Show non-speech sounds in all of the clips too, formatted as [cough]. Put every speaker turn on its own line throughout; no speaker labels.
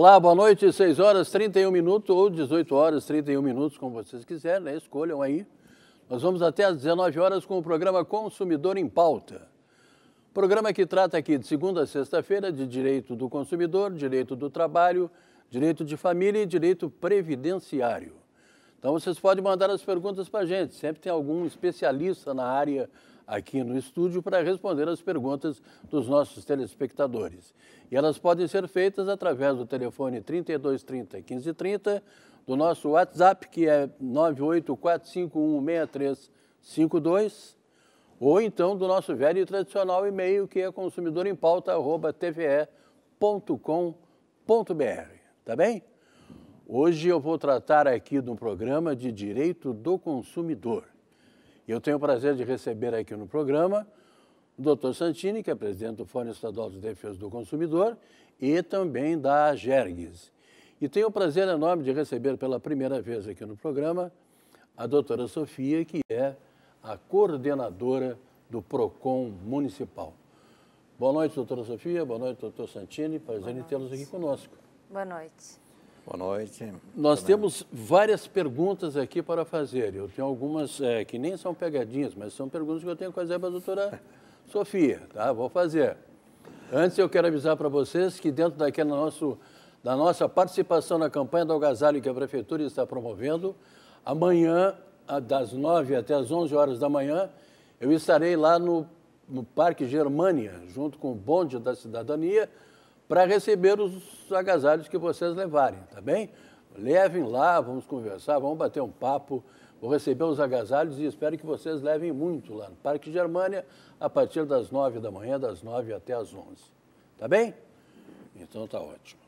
Olá, boa noite, 6 horas 31 minutos ou 18 horas 31 minutos, como vocês quiserem, né? escolham aí. Nós vamos até às 19 horas com o programa Consumidor em Pauta. Programa que trata aqui de segunda a sexta-feira de direito do consumidor, direito do trabalho, direito de família e direito previdenciário. Então vocês podem mandar as perguntas para a gente, sempre tem algum especialista na área aqui no estúdio para responder as perguntas dos nossos telespectadores. E elas podem ser feitas através do telefone 3230 1530, do nosso WhatsApp, que é 984516352, ou então do nosso velho e tradicional e-mail, que é consumidorempauta.tve.com.br. Tá bem? Hoje eu vou tratar aqui de um programa de direito do consumidor. Eu tenho o prazer de receber aqui no programa o doutor Santini, que é presidente do Fórum Estadual de Defesa do Consumidor e também da Gergues. E tenho o prazer enorme de receber pela primeira vez aqui no programa a doutora Sofia, que é a coordenadora do PROCON Municipal. Boa noite, doutora Sofia. Boa noite, doutor Santini. Prazer em tê-los aqui
conosco. Boa noite.
Boa noite. Nós temos várias perguntas aqui para fazer. Eu tenho algumas é, que nem são pegadinhas, mas são perguntas que eu tenho que fazer para a doutora [laughs] Sofia. Tá? Vou fazer. Antes, eu quero avisar para vocês que dentro daquela nosso, da nossa participação na campanha do Algasalho que a Prefeitura está promovendo, amanhã, das 9 até as 11 horas da manhã, eu estarei lá no, no Parque Germânia, junto com o Bonde da Cidadania, para receber os agasalhos que vocês levarem, tá bem? Levem lá, vamos conversar, vamos bater um papo. Vou receber os agasalhos e espero que vocês levem muito lá no Parque Germânia, a partir das 9 da manhã, das 9 até as 11. Tá bem? Então tá ótimo.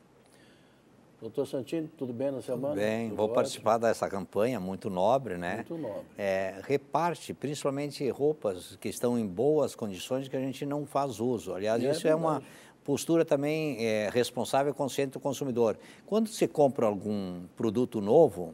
Doutor Santini, tudo bem na semana? Tudo bem, tudo vou ótimo. participar
dessa campanha muito nobre, né? Muito nobre. É, reparte, principalmente roupas que estão em boas condições que a gente não faz uso. Aliás, é isso verdade. é uma, postura também é, responsável e consciente do consumidor. Quando se compra algum produto novo,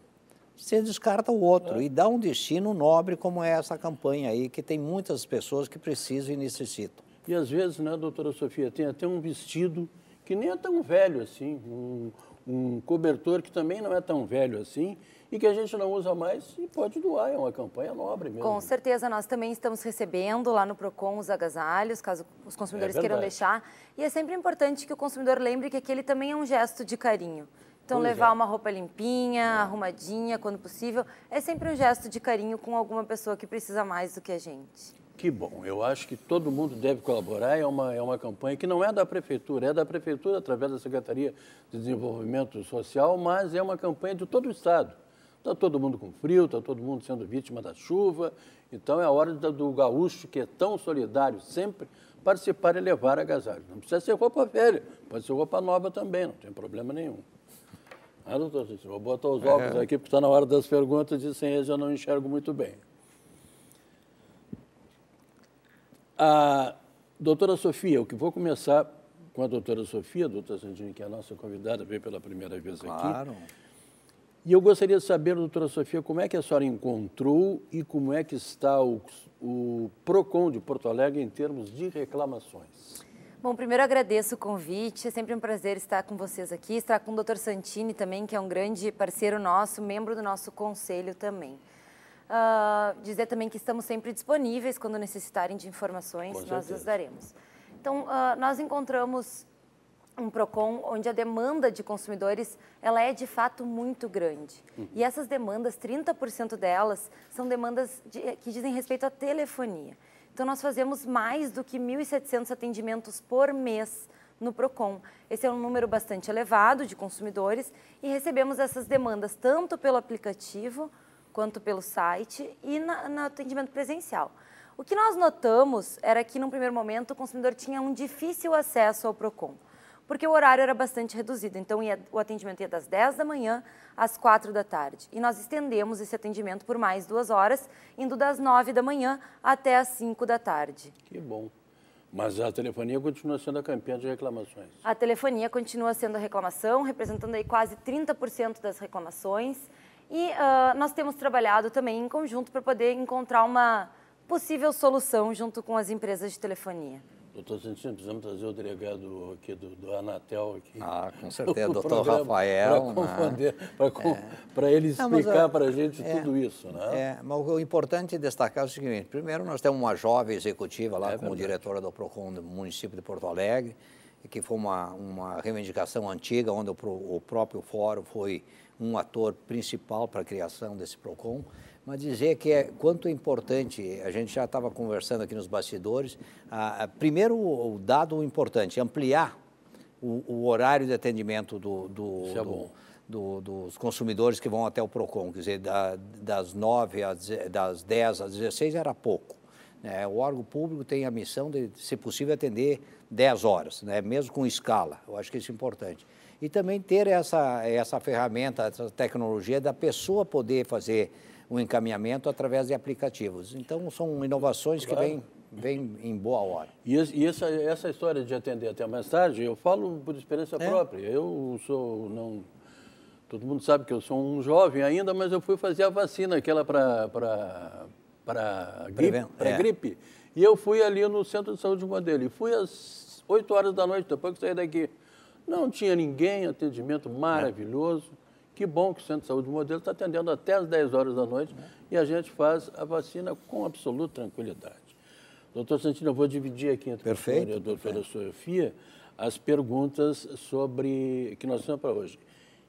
você descarta o outro é. e dá um destino nobre como é essa campanha aí, que tem muitas pessoas que precisam e necessitam. E às vezes, né,
doutora Sofia, tem até um vestido que nem é tão velho assim, um, um cobertor que também não é tão velho assim, e que a gente não usa mais e pode doar, é uma campanha nobre mesmo. Com
certeza, nós também estamos recebendo lá no PROCON os agasalhos, caso os consumidores é queiram deixar. E é sempre importante que o consumidor lembre que aquele também é um gesto de carinho. Então, levar é. uma roupa limpinha, é. arrumadinha, quando possível, é sempre um gesto de carinho com alguma pessoa que precisa mais do que a gente.
Que bom, eu acho que todo mundo deve colaborar. É uma, é uma campanha que não é da Prefeitura, é da Prefeitura através da Secretaria de Desenvolvimento Social, mas é uma campanha de todo o Estado. Está todo mundo com frio, está todo mundo sendo vítima da chuva. Então é a hora do gaúcho, que é tão solidário sempre, participar e levar agasalhos. Não precisa ser roupa velha, pode ser roupa nova também, não tem problema nenhum. Ah, doutor, vou botar os óculos é. aqui, porque está na hora das perguntas e sem eles eu não enxergo muito bem. A doutora Sofia, o que vou começar com a doutora Sofia, a doutora Sandrine, que é a nossa convidada, veio pela primeira vez claro. aqui. Claro. E eu gostaria de saber, doutora Sofia, como é que a senhora encontrou e como é que está o, o PROCON de Porto Alegre em termos de reclamações?
Bom, primeiro agradeço o convite, é sempre um prazer estar com vocês aqui, estar com o Dr. Santini também, que é um grande parceiro nosso, membro do nosso conselho também. Uh, dizer também que estamos sempre disponíveis quando necessitarem de informações, nós os daremos. Então, uh, nós encontramos um Procon onde a demanda de consumidores ela é de fato muito grande. Uhum. E essas demandas, 30% delas são demandas de, que dizem respeito à telefonia. Então nós fazemos mais do que 1.700 atendimentos por mês no Procon. Esse é um número bastante elevado de consumidores e recebemos essas demandas tanto pelo aplicativo quanto pelo site e na, no atendimento presencial. O que nós notamos era que, num primeiro momento, o consumidor tinha um difícil acesso ao PROCON porque o horário era bastante reduzido. Então, ia, o atendimento ia das 10 da manhã às 4 da tarde. E nós estendemos esse atendimento por mais duas horas, indo das 9 da manhã até às 5 da tarde.
Que bom. Mas a telefonia continua sendo a campeã de reclamações.
A telefonia continua sendo a reclamação, representando aí quase 30% das reclamações. E uh, nós temos trabalhado também em conjunto para poder encontrar uma possível solução junto com as empresas de telefonia.
Doutor Santino, precisamos trazer o delegado aqui do, do Anatel aqui. Ah, com [laughs] certeza, doutor Rafael. Para né? é. ele explicar para a gente é, tudo isso. Né? É,
mas o importante destacar é o seguinte, primeiro nós temos uma jovem executiva lá é como verdade. diretora do PROCON do município de Porto Alegre, que foi uma, uma reivindicação antiga, onde o, o próprio fórum foi um ator principal para a criação desse PROCON mas dizer que é quanto é importante, a gente já estava conversando aqui nos bastidores, a, a, primeiro o dado importante, ampliar o, o horário de atendimento do, do, é do, do, dos consumidores que vão até o PROCON, quer dizer, da, das 9, às, das 10 às 16 era pouco. Né? O órgão público tem a missão de, se possível, atender 10 horas, né? mesmo com escala, eu acho que isso é importante e também ter essa, essa ferramenta, essa tecnologia da pessoa poder fazer o encaminhamento através de aplicativos. Então, são inovações claro. que vêm vem em boa hora.
E, e, essa, essa história de atender até mais tarde, eu falo por experiência é. própria. Eu sou, não... Todo mundo sabe que eu sou um jovem ainda, mas eu fui fazer a vacina, aquela para para gripe, é. gripe. E eu fui ali no centro de saúde e Fui às 8 horas da noite, depois que saí daqui. Não tinha ninguém, atendimento maravilhoso. Que bom que o Centro de Saúde Modelo está atendendo até as 10 horas da noite é. e a gente faz a vacina com absoluta tranquilidade. Doutor Santino, eu vou dividir aqui entre Perfeito. o vereador e a Sofia as perguntas sobre que nós temos para hoje.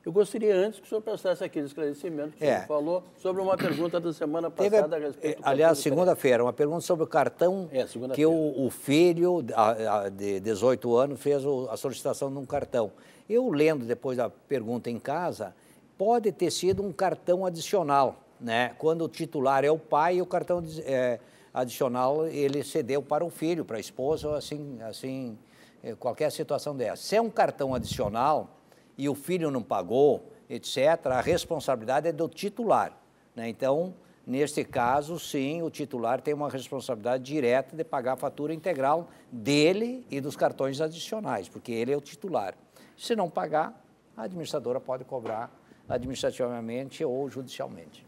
Eu gostaria antes que o senhor prestasse aquele esclarecimento que é. o senhor falou sobre uma pergunta da semana passada Teve, a respeito.
Eh, aliás, segunda-feira, uma pergunta sobre o cartão é, que o, o filho de 18 anos fez a solicitação de um cartão. Eu lendo depois da pergunta em casa, pode ter sido um cartão adicional, né? Quando o titular é o pai, o cartão é, adicional ele cedeu para o filho, para a esposa, assim, assim, é, qualquer situação dessa. Se é um cartão adicional e o filho não pagou, etc., a responsabilidade é do titular. Né? Então, neste caso, sim, o titular tem uma responsabilidade direta de pagar a fatura integral dele e dos cartões adicionais, porque ele é o titular. Se não pagar, a administradora pode cobrar administrativamente ou judicialmente.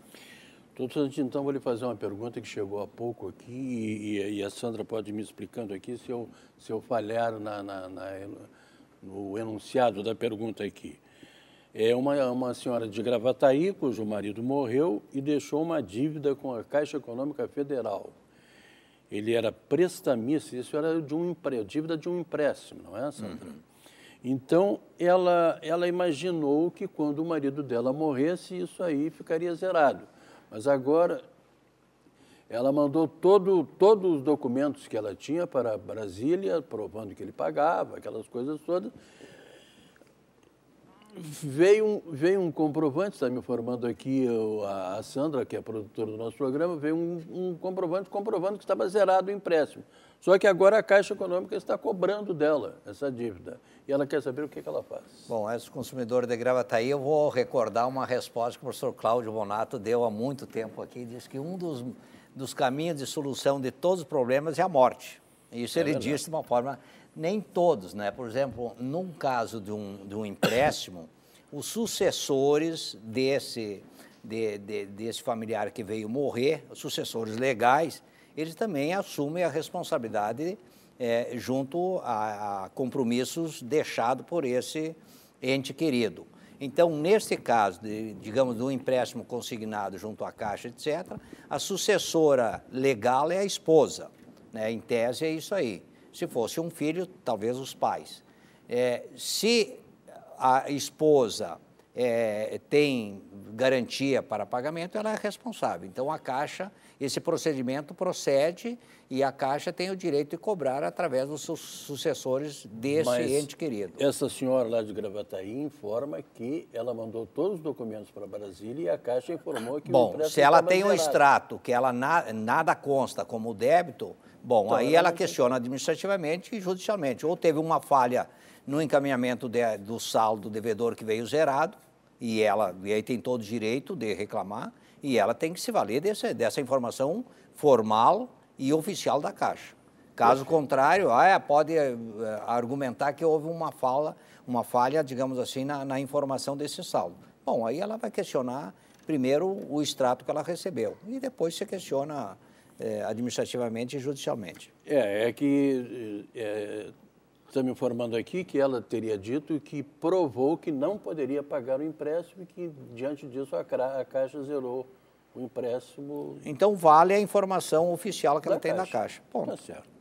Doutor Santino, então vou lhe fazer uma pergunta que
chegou há pouco aqui e, e a Sandra pode me explicando aqui se eu, se eu falhar na, na, na, no enunciado da pergunta aqui. É uma, uma senhora de Gravataí, cujo marido morreu e deixou uma dívida com a Caixa Econômica Federal. Ele era prestamista, isso era de um dívida de um empréstimo, não é, Sandra? Uhum. Então, ela, ela imaginou que quando o marido dela morresse, isso aí ficaria zerado. Mas agora, ela mandou todo, todos os documentos que ela tinha para Brasília, provando que ele pagava, aquelas coisas todas. Veio um, veio um comprovante, está me informando aqui eu, a, Sandra, que é produtora do nosso programa, veio um, um comprovante comprovando que estava zerado o empréstimo. Só que agora a Caixa Econômica está cobrando dela essa dívida. E ela quer saber o que, que ela faz.
Bom, antes do consumidor de Gravataí, tá eu vou recordar uma resposta que o professor Cláudio Bonato deu há muito tempo aqui. Diz que um dos, dos caminhos de solução de todos os problemas é a morte. Isso é ele verdade. disse de uma forma... Nem todos, né? Por exemplo, num caso de um, de um empréstimo, os sucessores desse, de, de, desse familiar que veio morrer, os sucessores legais, eles também assumem a responsabilidade é, junto a, a compromissos deixados por esse ente querido. Então, nesse caso, de, digamos, do empréstimo consignado junto à Caixa, etc., a sucessora legal é a esposa. Né? Em tese, é isso aí. Se fosse um filho, talvez os pais. É, se a esposa é, tem garantia para pagamento, ela é responsável. Então, a Caixa, esse procedimento procede e a Caixa tem o direito de cobrar através dos seus sucessores desse Mas ente
querido. Essa senhora lá de Gravataí informa que ela mandou todos os documentos para Brasília e a Caixa informou que bom, o se ela tem um extrato
que ela na, nada consta como débito, bom, então, aí ela, ela questiona administrativamente e judicialmente. Ou teve uma falha no encaminhamento de, do saldo devedor que veio zerado, e ela e aí tem todo o direito de reclamar, e ela tem que se valer desse, dessa informação formal e oficial da Caixa. Caso contrário, ah, é, pode eh, argumentar que houve uma fala, uma falha, digamos assim, na, na informação desse saldo. Bom, aí ela vai questionar primeiro o extrato que ela recebeu e depois se questiona é, administrativamente e judicialmente.
É, é que é, está me informando aqui que ela teria dito que provou que não poderia pagar o empréstimo e que, diante disso, a, a Caixa zerou o empréstimo.
Então, vale a informação oficial que ela tem na Caixa. Ponto. Tá certo.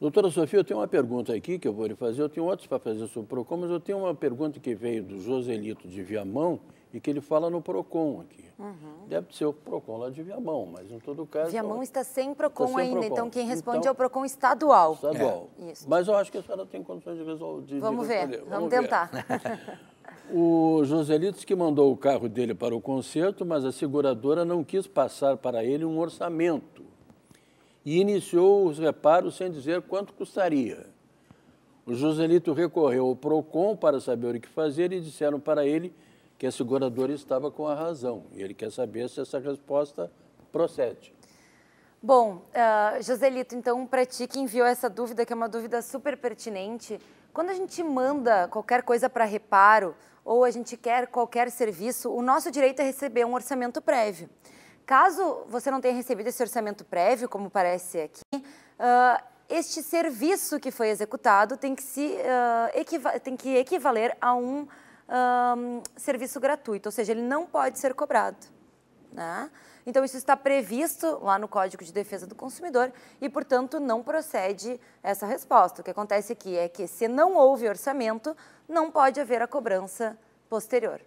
Doutora Sofia, eu tenho uma
pergunta aqui que eu vou lhe fazer. Eu tenho outros para fazer sobre o PROCON, mas eu tenho uma pergunta que veio do Joselito de Viamão e que ele fala no PROCON aqui. Uhum. Deve ser o PROCON lá de Viamão, mas em
todo caso... Viamão ó, está sem tá PROCON está sem ainda, Procon. então quem então, responde então, é o PROCON estadual. Estadual. É. Mas eu acho que a senhora tem condições de resolver. Vamos de ver, vamos, vamos tentar.
[laughs] o Joselito que mandou o carro dele para o concerto, mas a seguradora não quis passar para ele um orçamento e iniciou os reparos sem dizer quanto custaria. O Joselito recorreu ao PROCON para saber o que fazer e disseram para ele que a seguradora estava com a razão. E ele quer saber se essa resposta procede.
Bom, uh, eh, Joselito, então, para ti que enviou essa dúvida, que é uma dúvida super pertinente, quando a gente manda qualquer coisa para reparo ou a gente quer qualquer serviço, o nosso direito é receber um orçamento prévio. Caso você não tenha recebido esse orçamento prévio, como parece aqui, uh, este serviço que foi executado tem que, se, uh, tem que equivaler a um um, serviço gratuito, ou seja, ele não pode ser cobrado. Né? Então, isso está previsto lá no Código de Defesa do Consumidor e, portanto, não procede essa resposta. O que acontece aqui é que, se não houve orçamento, não pode haver a cobrança posterior.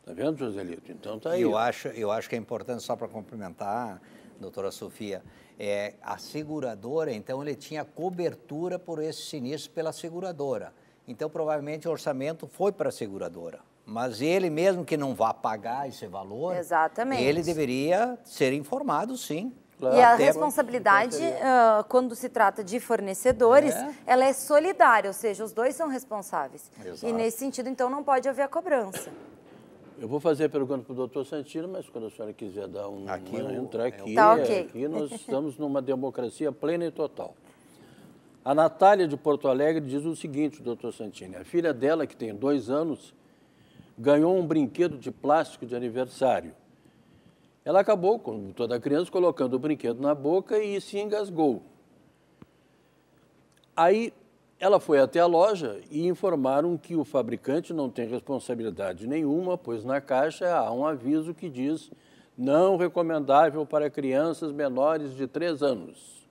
Está vendo, Joselito? Então tá aí. Eu acho, eu acho que é importante, só para complementar, doutora Sofia, é, a seguradora, então, ele tinha cobertura por esse sinistro pela seguradora. Então, provavelmente, o orçamento foi para a seguradora. Mas ele mesmo que não vá pagar esse valor,
Exatamente. ele
deveria ser informado, sim. E a
responsabilidade, uh, quando se trata de fornecedores, é. ela é solidária, ou seja, os dois são responsáveis. Exato. E nesse sentido, então, não pode haver a cobrança.
Eu vou fazer a pergunta para o doutor Santino, mas quando a senhora quiser dar um, aqui, entrar é aqui, tá, é, okay. aqui nós [laughs] estamos numa democracia plena e total. A Natália de Porto Alegre diz o seguinte, doutor Santini: a filha dela, que tem dois anos, ganhou um brinquedo de plástico de aniversário. Ela acabou, como toda criança, colocando o brinquedo na boca e se engasgou. Aí ela foi até a loja e informaram que o fabricante não tem responsabilidade nenhuma, pois na caixa há um aviso que diz não recomendável para crianças menores de 3 anos.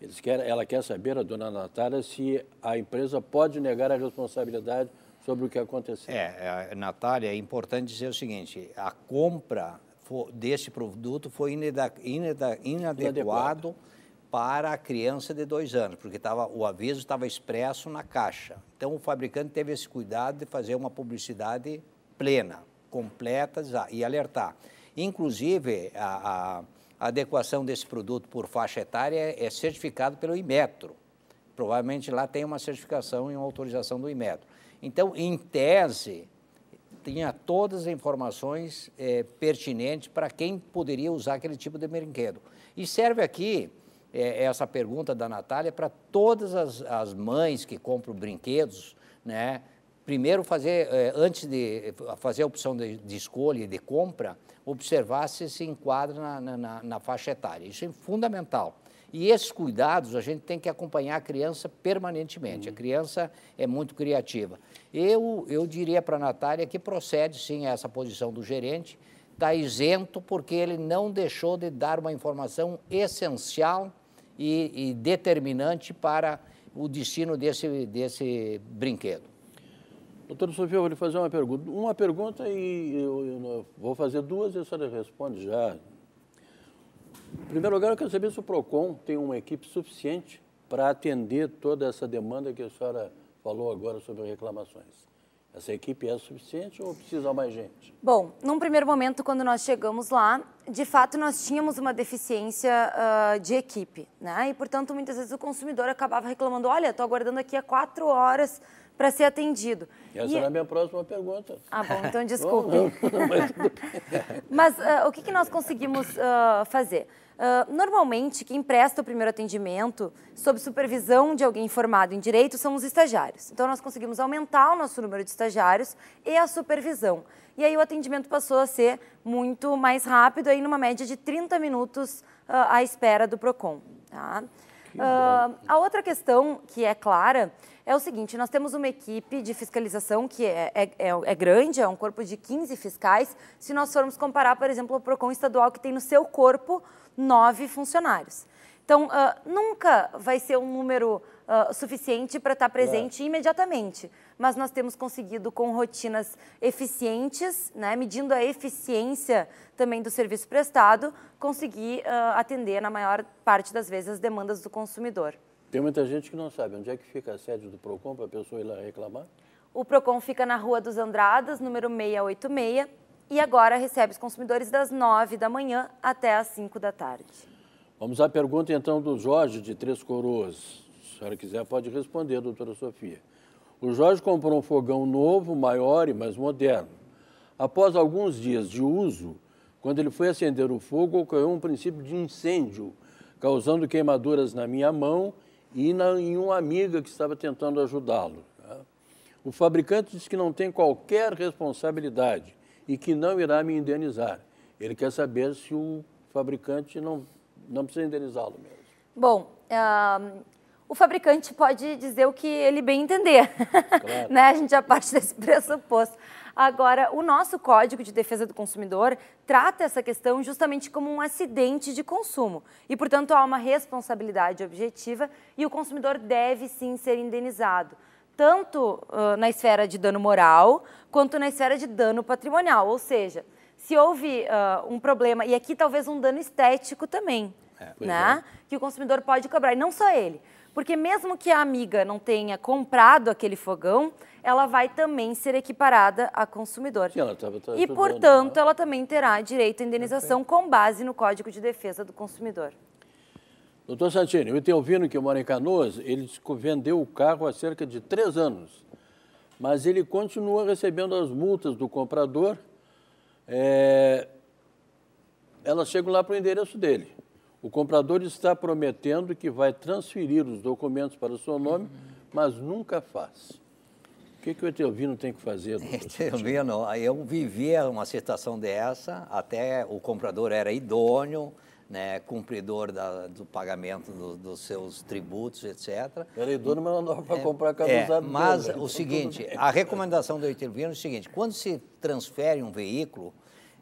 Eles querem, ela quer saber, a
dona Natália, se a empresa pode negar a responsabilidade sobre o que aconteceu. É, é Natália, é importante dizer o seguinte: a compra desse produto foi inadequado, para a criança de dois anos, porque tava, o aviso estava expresso na caixa. Então, o fabricante teve esse cuidado de fazer uma publicidade plena, completa e alertar. Inclusive, a, a a adequação desse produto por faixa etária é, é certificado pelo Imetro. Provavelmente lá tem uma certificação e uma autorização do Imetro. Então, em tese, tinha todas as informações é, pertinentes para quem poderia usar aquele tipo de brinquedo. E serve aqui é, essa pergunta da Natália para todas as, as mães que compram brinquedos, né? primeiro fazer, eh, antes de fazer a opção de, de escolha e de compra, observar se se enquadra na, na, na, faixa etária. Isso é fundamental. E esses cuidados a gente tem que acompanhar a criança permanentemente. Uhum. A criança é muito criativa. Eu, eu diria para a Natália que procede sim a essa posição do gerente, está isento porque ele não deixou de dar uma informação essencial e, e determinante para o destino desse, desse brinquedo. Doutor Sofia, eu vou lhe fazer
uma pergunta. Uma pergunta e eu, eu vou fazer duas e a senhora responde já. Em primeiro lugar, eu quero saber se o PROCON tem uma equipe suficiente para atender toda essa demanda que a senhora falou agora sobre reclamações. Essa equipe é suficiente ou precisa mais gente?
Bom, num primeiro momento, quando nós chegamos lá, de fato nós tínhamos uma deficiência uh, de equipe, né? E portanto, muitas vezes o consumidor acabava reclamando: olha, estou aguardando aqui há quatro horas para ser atendido. Essa e... era é a minha próxima pergunta. Ah, bom, então [laughs] desculpe. mas, uh, o que, que, nós conseguimos uh, fazer? Uh, normalmente, quem presta o primeiro atendimento sob supervisão de alguém formado em direito são os estagiários. Então, nós conseguimos aumentar o nosso número de estagiários e a supervisão. E aí, o atendimento passou a ser muito mais rápido, aí numa média de 30 minutos à espera do PROCON. Tá? a outra questão que é clara é o seguinte: nós temos uma equipe de fiscalização que é, é, é, é grande, é um corpo de 15 fiscais. Se nós formos comparar, por exemplo, o PROCON estadual, que tem no seu corpo nove funcionários. Então, uh, nunca vai ser um número uh, suficiente para estar tá presente é. imediatamente, mas nós temos conseguido com rotinas eficientes, né, medindo a eficiência também do serviço prestado, conseguir uh, atender na maior parte das vezes as demandas do consumidor.
Tem muita gente que não sabe onde é que fica a sede do PROCON para a pessoa ir lá reclamar?
O PROCON fica na Rua dos Andradas, número 686, e agora recebe os consumidores das 9 da manhã até as 5 da tarde.
Vamos à pergunta então do Jorge de Três Coroas. Se a senhora quiser, pode responder, doutora Sofia. O Jorge comprou um fogão novo, maior e mais moderno. Após alguns dias de uso, quando ele foi acender o fogo, ocorreu um princípio de incêndio, causando queimaduras na minha mão e na, em uma amiga que estava tentando ajudá-lo. Né? O fabricante diz que não tem qualquer responsabilidade e que não irá me indenizar. Ele quer saber se o fabricante não, não precisa indenizá-lo mesmo.
Bom, uh, o fabricante pode dizer o que ele bem entender. [laughs] Claro. né? A gente já parte desse [laughs] pressuposto. Agora, o nosso Código de Defesa do Consumidor trata essa questão justamente como um acidente de consumo e, portanto, há uma responsabilidade objetiva e o consumidor deve sim ser indenizado tanto uh, na esfera de dano moral quanto na esfera de dano patrimonial. Ou seja, se houve uh, um problema, e aqui talvez um dano estético também,
é, né?
É. que o consumidor pode cobrar, e não só ele. Porque mesmo que a amiga não tenha comprado aquele fogão, ela vai também ser equiparada a consumidor. E,
ela tá, tá e portanto,
né? ela também terá direito à indenização okay. com base no Código de Defesa do Consumidor.
Doutor Santini, tenho ouvido que mora em Canoas, ele vendeu o carro há cerca de três anos, mas ele continua recebendo as multas do comprador. É... Eh, Elas chegam lá para o endereço dele. O comprador está prometendo que vai transferir os documentos para
o seu nome, mas nunca faz. O que, que o Etelvino tem que fazer? [laughs] Etelvino, eu vivia uma situação dessa, até o comprador era idôneo, né, cumpridor da, do pagamento do, dos seus tributos, etc. Era idôneo, mas
não dava para é, comprar a é, Mas dele, o seguinte, [laughs] a
recomendação do Etelvino é o seguinte, quando se transfere um veículo,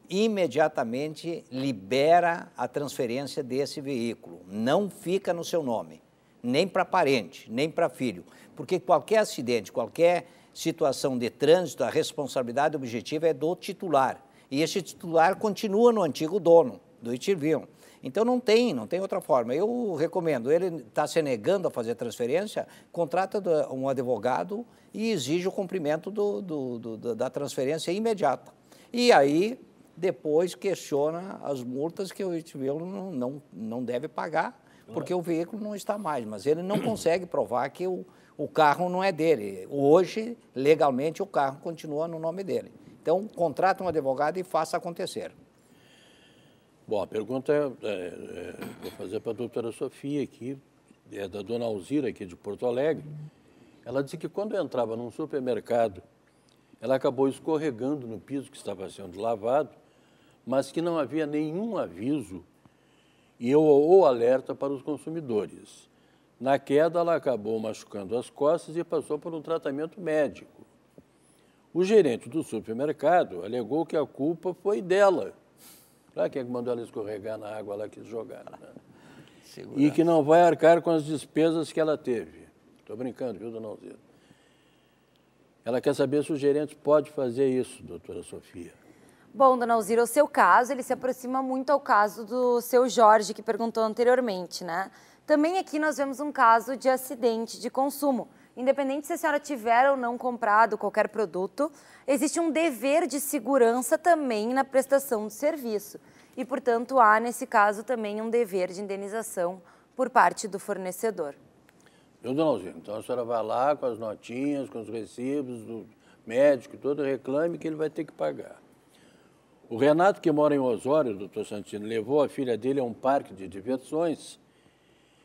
imediatamente libera a transferência desse veículo. Não fica no seu nome, nem para parente, nem para filho. Porque qualquer acidente, qualquer situação de trânsito, a responsabilidade objetiva é do titular. E esse titular continua no antigo dono do Itirvion. Então não tem, não tem outra forma. Eu recomendo, ele está se negando a fazer transferência, contrata um advogado e exige o cumprimento do, do, do, da transferência imediata. E aí depois questiona as multas que o Itibiolo não, não, não deve pagar, porque o veículo não está mais, mas ele não consegue provar que o, o carro não é dele. Hoje, legalmente, o carro continua no nome dele. Então, contrata um advogado e faça acontecer. Bom, a pergunta
é, é, é vou fazer para a doutora Sofia aqui, é da dona Alzira aqui de Porto Alegre. Ela disse que quando entrava num supermercado, ela acabou escorregando no piso que estava sendo lavado mas que não havia nenhum aviso e ou alerta para os consumidores. Na queda, ela acabou machucando as costas e passou por um tratamento médico. O gerente do supermercado alegou que a culpa foi dela. Claro, que é que mandou ela escorregar na água lá que jogaram. Né? [laughs] E que não vai arcar com as despesas que ela teve. Estou brincando, viu, dona Alzira? Ela quer saber se o gerente pode fazer isso, doutora Sofia.
Bom, dona Alzira, o seu caso, ele se aproxima muito ao caso do seu Jorge, que perguntou anteriormente, né? Também aqui nós vemos um caso de acidente de consumo. Independente se a senhora tiver ou não comprado qualquer produto, existe um dever de segurança também na prestação do serviço. E, portanto, há nesse caso também um dever de indenização por parte do fornecedor.
Então, Dona Alzira. Então a senhora vai lá com as notinhas, com os recibos do médico, todo reclame que ele vai ter que pagar. O Renato, que mora em Osório, doutor Santino, levou a filha dele a um parque de diversões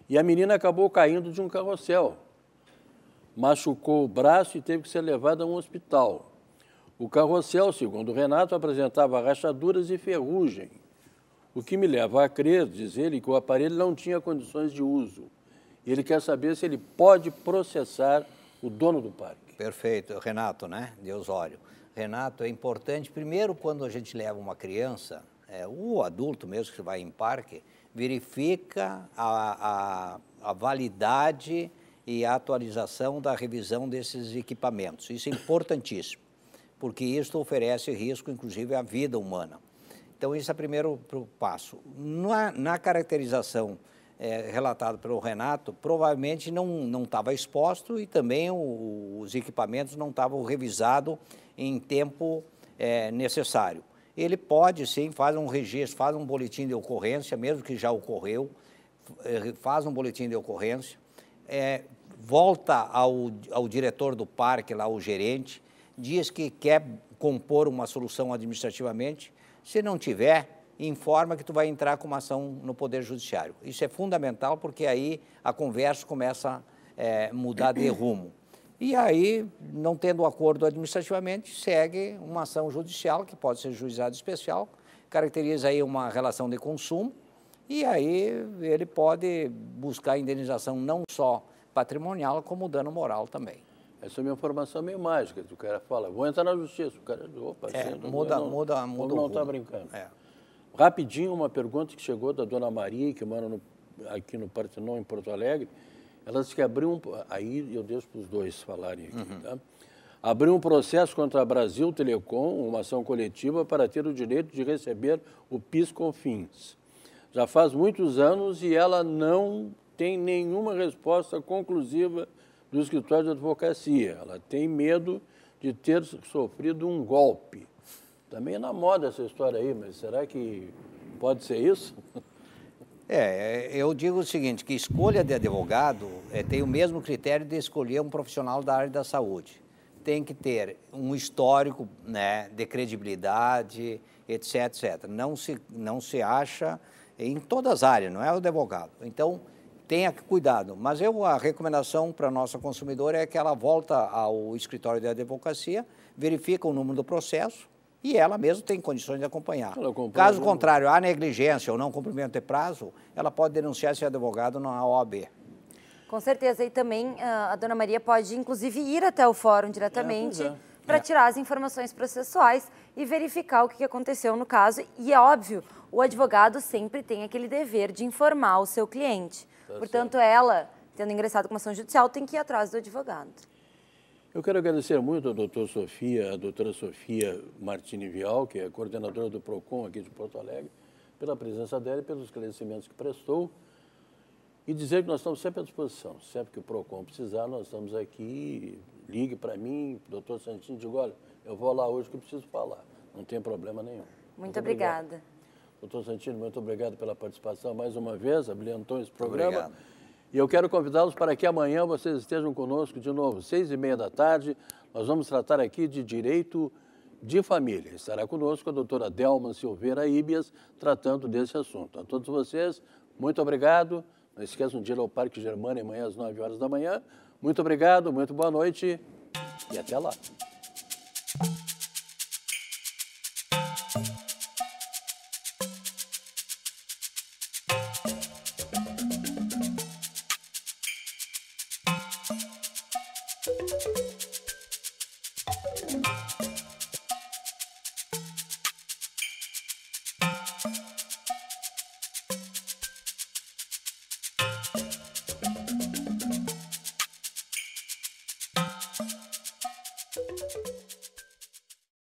e a menina acabou caindo de um carrossel. Machucou o braço e teve que ser levada a um hospital. O carrossel, segundo o Renato, apresentava rachaduras e ferrugem, o que me leva a crer, diz ele, que o aparelho não tinha condições de uso. ele quer saber se ele pode
processar o dono do parque. Perfeito, Renato, né? De Osório. Renato, é importante, primeiro, quando a gente leva uma criança, é, o adulto mesmo que vai em parque, verifica a, a, a validade e a atualização da revisão desses equipamentos. Isso é importantíssimo, porque isso oferece risco, inclusive, à vida humana. Então, isso é o primeiro passo. Na, na caracterização é, relatada pelo Renato, provavelmente não estava exposto e também o, os equipamentos não estavam revisados em tempo é, necessário. Ele pode sim, faz um registro, faz um boletim de ocorrência, mesmo que já ocorreu, é, faz um boletim de ocorrência, é, volta ao, ao diretor do parque, lá o gerente, diz que quer compor uma solução administrativamente. Se não tiver, informa que tu vai entrar com uma ação no Poder Judiciário. Isso é fundamental porque aí a conversa começa a é, mudar de rumo. E aí, não tendo acordo administrativamente, segue uma ação judicial, que pode ser juizado especial, caracteriza aí uma relação de consumo, e aí ele pode buscar indenização não só patrimonial,
como dano moral também. Essa é uma informação meio mágica, que o cara fala, vou entrar na justiça, o cara, opa, é, assim, muda, não, muda, muda, não está brincando. É. Rapidinho, uma pergunta que chegou da dona Maria, que mora no, aqui no Partenon, em Porto Alegre, ela disse que abriu um. Aí eu deixo para os dois falarem aqui, uhum. tá? Abriu um processo contra a Brasil Telecom, uma ação coletiva, para ter o direito de receber o pis com fins. Já faz muitos anos e ela não tem nenhuma resposta conclusiva do escritório de advocacia. Ela tem medo de ter sofrido um golpe. Também tá é na moda essa história aí, mas será que pode ser isso? [laughs]
É, é, eu digo o seguinte, que escolha de advogado é, tem o mesmo critério de escolher um profissional da área da saúde. Tem que ter um histórico né, de credibilidade, etc, etc. Não se, não se acha em todas as áreas, não é o advogado. Então, tenha cuidado. Mas eu, a recomendação para a nossa consumidora é que ela volta ao escritório de advocacia, verifica o número do processo, e ela mesmo tem condições de acompanhar. Caso contrário, há negligência ou não cumprimento de prazo, ela pode denunciar esse advogado na OAB.
Com certeza, e também ah, a dona Maria pode, inclusive, ir até o fórum diretamente é, é. para é. tirar as informações processuais e verificar o que aconteceu no caso. E é óbvio, o advogado sempre tem aquele dever de informar o seu cliente. Tá Portanto, certo. ela, tendo ingressado com ação judicial, tem que ir atrás do advogado.
Eu quero agradecer muito ao doutor Sofia, a doutora Sofia Martini Vial, que é coordenadora do PROCON aqui de Porto Alegre, pela presença dela e pelos esclarecimentos que prestou. E dizer que nós estamos sempre à disposição. Sempre que o PROCON precisar, nós estamos aqui. Ligue para mim, doutor Santini, diga, olha, eu vou lá hoje que eu preciso falar. Não tem problema nenhum. Muito,
muito obrigada. Obrigado.
Doutor Santino, muito obrigado pela participação mais uma vez, abrilhantou esse programa. Obrigado. E eu quero convidá-los para que amanhã vocês estejam conosco de novo, seis e meia da tarde. Nós vamos tratar aqui de direito de família. Estará conosco a doutora Delma Silveira Ibias tratando desse assunto. A todos vocês, muito obrigado. Não esqueçam de ir ao Parque Germânia amanhã às nove horas da manhã. Muito obrigado, muito boa noite e até lá.